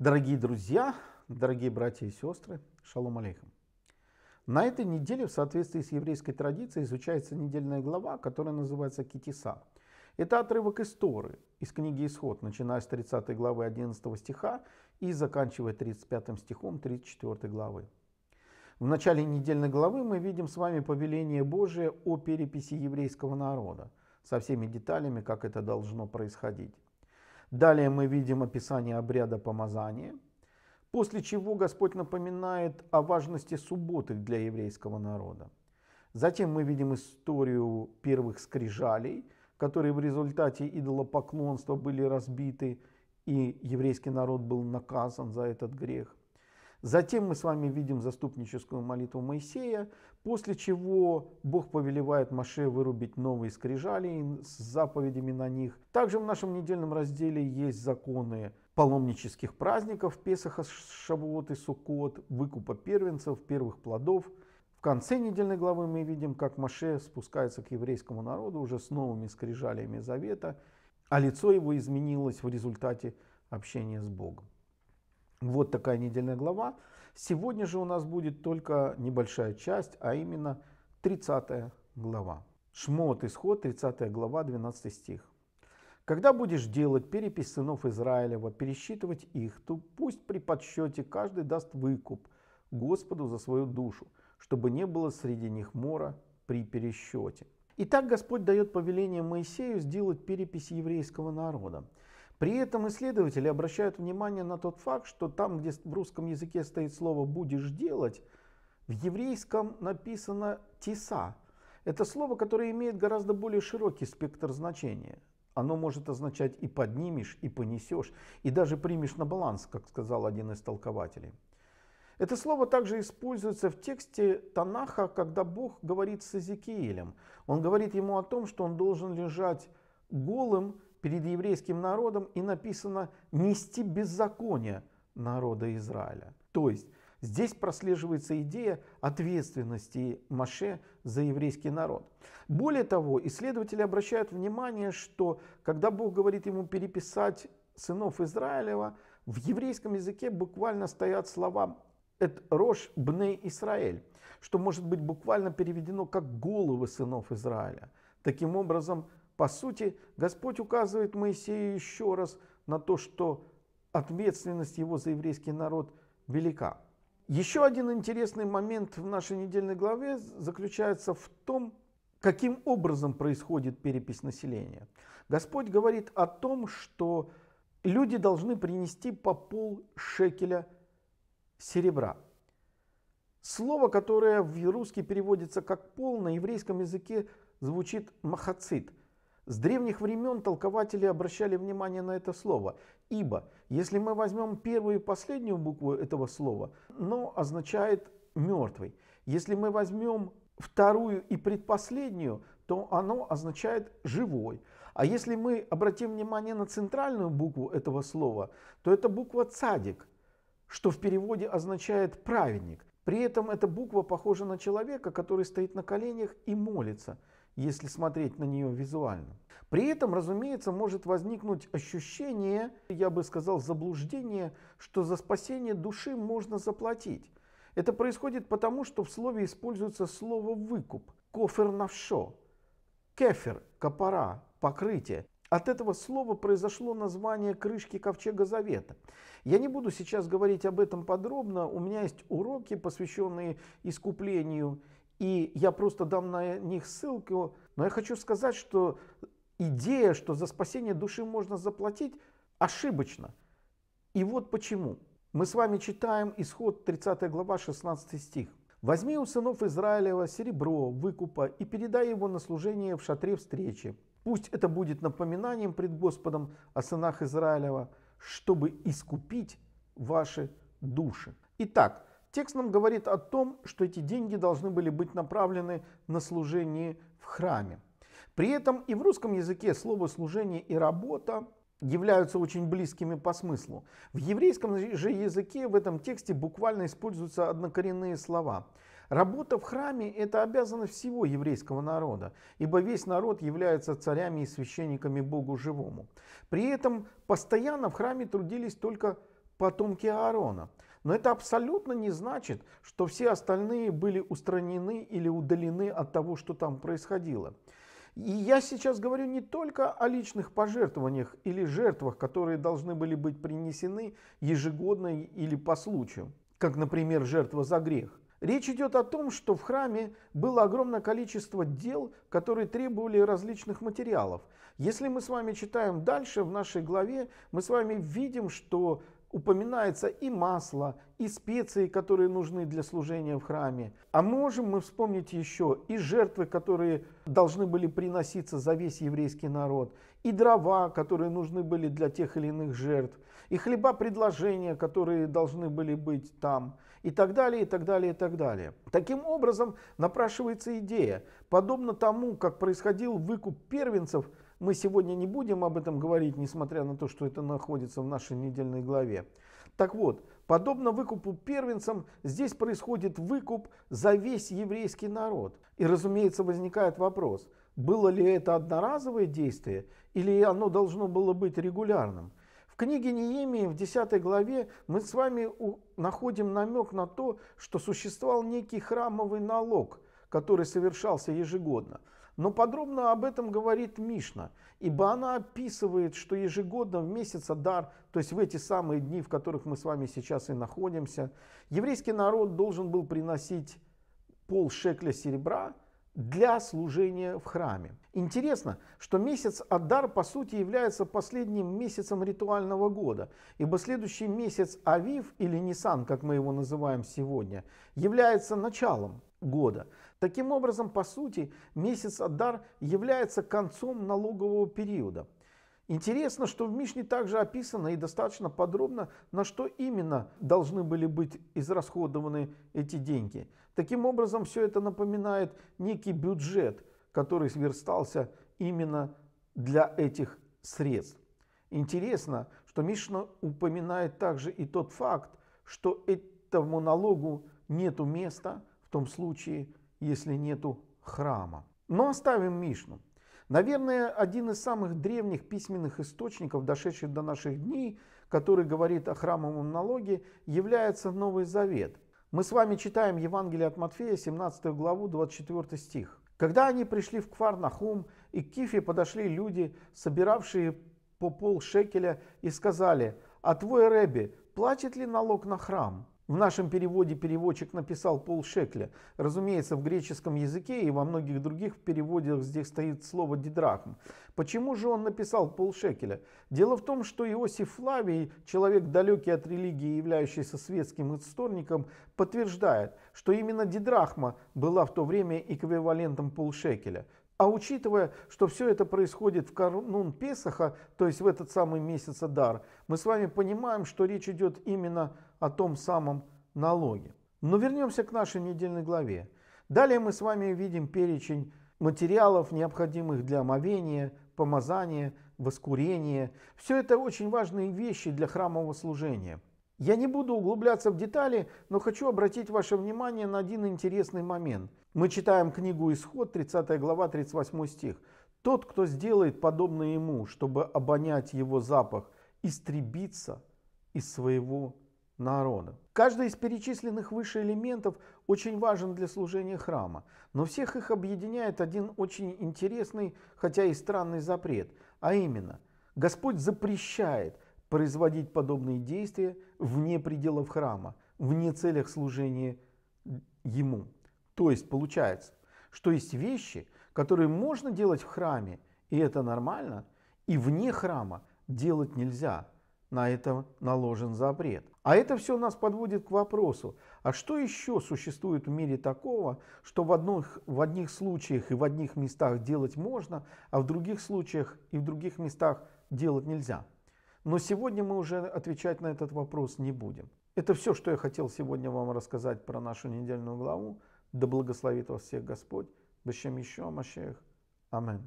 Дорогие друзья, дорогие братья и сестры, шалом алейхам. На этой неделе в соответствии с еврейской традицией изучается недельная глава, которая называется Китиса. Это отрывок истории из книги Исход, начиная с 30 главы 11 стиха и заканчивая 35 стихом 34 главы. В начале недельной главы мы видим с вами повеление Божие о переписи еврейского народа со всеми деталями, как это должно происходить. Далее мы видим описание обряда помазания, после чего Господь напоминает о важности субботы для еврейского народа. Затем мы видим историю первых скрижалей, которые в результате идолопоклонства были разбиты, и еврейский народ был наказан за этот грех. Затем мы с вами видим заступническую молитву Моисея, после чего Бог повелевает Маше вырубить новые скрижали с заповедями на них. Также в нашем недельном разделе есть законы паломнических праздников Песаха, Шавуот и Суккот, выкупа первенцев, первых плодов. В конце недельной главы мы видим, как Маше спускается к еврейскому народу уже с новыми скрижалиями завета, а лицо его изменилось в результате общения с Богом. Вот такая недельная глава. Сегодня же у нас будет только небольшая часть, а именно 30 глава. Шмот, исход, 30 глава, 12 стих. Когда будешь делать перепись сынов Израилева, пересчитывать их, то пусть при подсчете каждый даст выкуп Господу за свою душу, чтобы не было среди них мора при пересчете. Итак, Господь дает повеление Моисею сделать перепись еврейского народа. При этом исследователи обращают внимание на тот факт, что там, где в русском языке стоит слово «будешь делать», в еврейском написано «тиса». Это слово, которое имеет гораздо более широкий спектр значения. Оно может означать и поднимешь, и понесешь, и даже примешь на баланс, как сказал один из толкователей. Это слово также используется в тексте Танаха, когда Бог говорит с Эзекиилем. Он говорит ему о том, что он должен лежать голым перед еврейским народом и написано «нести беззаконие народа Израиля». То есть здесь прослеживается идея ответственности Маше за еврейский народ. Более того, исследователи обращают внимание, что когда Бог говорит ему переписать сынов Израилева, в еврейском языке буквально стоят слова «эт рош бней Израиль», что может быть буквально переведено как «головы сынов Израиля». Таким образом, по сути, Господь указывает Моисею еще раз на то, что ответственность его за еврейский народ велика. Еще один интересный момент в нашей недельной главе заключается в том, каким образом происходит перепись населения. Господь говорит о том, что люди должны принести по пол шекеля серебра. Слово, которое в русский переводится как «пол», на еврейском языке звучит «махацит», с древних времен толкователи обращали внимание на это слово, ибо если мы возьмем первую и последнюю букву этого слова, оно означает «мертвый». Если мы возьмем вторую и предпоследнюю, то оно означает «живой». А если мы обратим внимание на центральную букву этого слова, то это буква «цадик», что в переводе означает «праведник». При этом эта буква похожа на человека, который стоит на коленях и молится – если смотреть на нее визуально. При этом, разумеется, может возникнуть ощущение, я бы сказал, заблуждение, что за спасение души можно заплатить. Это происходит потому, что в слове используется слово «выкуп» – «кофер навшо», «кефер» – «копора», «покрытие». От этого слова произошло название крышки Ковчега Завета. Я не буду сейчас говорить об этом подробно, у меня есть уроки, посвященные искуплению и я просто дам на них ссылку. Но я хочу сказать, что идея, что за спасение души можно заплатить, ошибочна. И вот почему. Мы с вами читаем исход 30 глава 16 стих. «Возьми у сынов Израилева серебро, выкупа, и передай его на служение в шатре встречи. Пусть это будет напоминанием пред Господом о сынах Израилева, чтобы искупить ваши души». Итак, Текст нам говорит о том, что эти деньги должны были быть направлены на служение в храме. При этом и в русском языке слово «служение» и «работа» являются очень близкими по смыслу. В еврейском же языке в этом тексте буквально используются однокоренные слова. Работа в храме – это обязанность всего еврейского народа, ибо весь народ является царями и священниками Богу живому. При этом постоянно в храме трудились только потомки Аарона – но это абсолютно не значит, что все остальные были устранены или удалены от того, что там происходило. И я сейчас говорю не только о личных пожертвованиях или жертвах, которые должны были быть принесены ежегодно или по случаю, как, например, жертва за грех. Речь идет о том, что в храме было огромное количество дел, которые требовали различных материалов. Если мы с вами читаем дальше в нашей главе, мы с вами видим, что упоминается и масло, и специи, которые нужны для служения в храме. А можем мы вспомнить еще и жертвы, которые должны были приноситься за весь еврейский народ, и дрова, которые нужны были для тех или иных жертв, и хлеба предложения, которые должны были быть там, и так далее, и так далее, и так далее. Таким образом, напрашивается идея, подобно тому, как происходил выкуп первенцев – мы сегодня не будем об этом говорить, несмотря на то, что это находится в нашей недельной главе. Так вот, подобно выкупу первенцам, здесь происходит выкуп за весь еврейский народ. И, разумеется, возникает вопрос, было ли это одноразовое действие или оно должно было быть регулярным? В книге Неемии в 10 главе мы с вами находим намек на то, что существовал некий храмовый налог, который совершался ежегодно – но подробно об этом говорит Мишна, ибо она описывает, что ежегодно в месяц Адар, то есть в эти самые дни, в которых мы с вами сейчас и находимся, еврейский народ должен был приносить пол шекля серебра для служения в храме. Интересно, что месяц Адар по сути является последним месяцем ритуального года, ибо следующий месяц Авив или Нисан, как мы его называем сегодня, является началом года. Таким образом, по сути, месяц Адар является концом налогового периода. Интересно, что в Мишне также описано и достаточно подробно, на что именно должны были быть израсходованы эти деньги. Таким образом, все это напоминает некий бюджет, который сверстался именно для этих средств. Интересно, что Мишна упоминает также и тот факт, что этому налогу нету места в том случае, если нету храма. Но оставим Мишну. Наверное, один из самых древних письменных источников, дошедших до наших дней, который говорит о храмовом налоге, является Новый Завет. Мы с вами читаем Евангелие от Матфея, 17 главу, 24 стих. Когда они пришли в Кварнахум, и к Кифе подошли люди, собиравшие по пол шекеля, и сказали, «А твой Рэби, платит ли налог на храм?» В нашем переводе переводчик написал полшекля. Разумеется, в греческом языке и во многих других переводах здесь стоит слово «дидрахм». Почему же он написал полшекеля? Дело в том, что Иосиф Флавий, человек далекий от религии, являющийся светским исторником, подтверждает, что именно дидрахма была в то время эквивалентом полшекеля. А учитывая, что все это происходит в канун Песаха, то есть в этот самый месяц Адар, мы с вами понимаем, что речь идет именно о том самом налоге. Но вернемся к нашей недельной главе. Далее мы с вами видим перечень материалов, необходимых для омовения, помазания, воскурения. Все это очень важные вещи для храмового служения – я не буду углубляться в детали, но хочу обратить ваше внимание на один интересный момент. Мы читаем книгу «Исход», 30 глава, 38 стих. «Тот, кто сделает подобное ему, чтобы обонять его запах, истребится из своего народа. Каждый из перечисленных выше элементов очень важен для служения храма, но всех их объединяет один очень интересный, хотя и странный запрет, а именно, Господь запрещает производить подобные действия вне пределов храма, вне целях служения ему. То есть получается, что есть вещи, которые можно делать в храме, и это нормально, и вне храма делать нельзя. На это наложен запрет. А это все нас подводит к вопросу, а что еще существует в мире такого, что в, одних, в одних случаях и в одних местах делать можно, а в других случаях и в других местах делать нельзя? Но сегодня мы уже отвечать на этот вопрос не будем. Это все, что я хотел сегодня вам рассказать про нашу недельную главу. Да благословит вас всех Господь. Бешем еще Машех. Амен.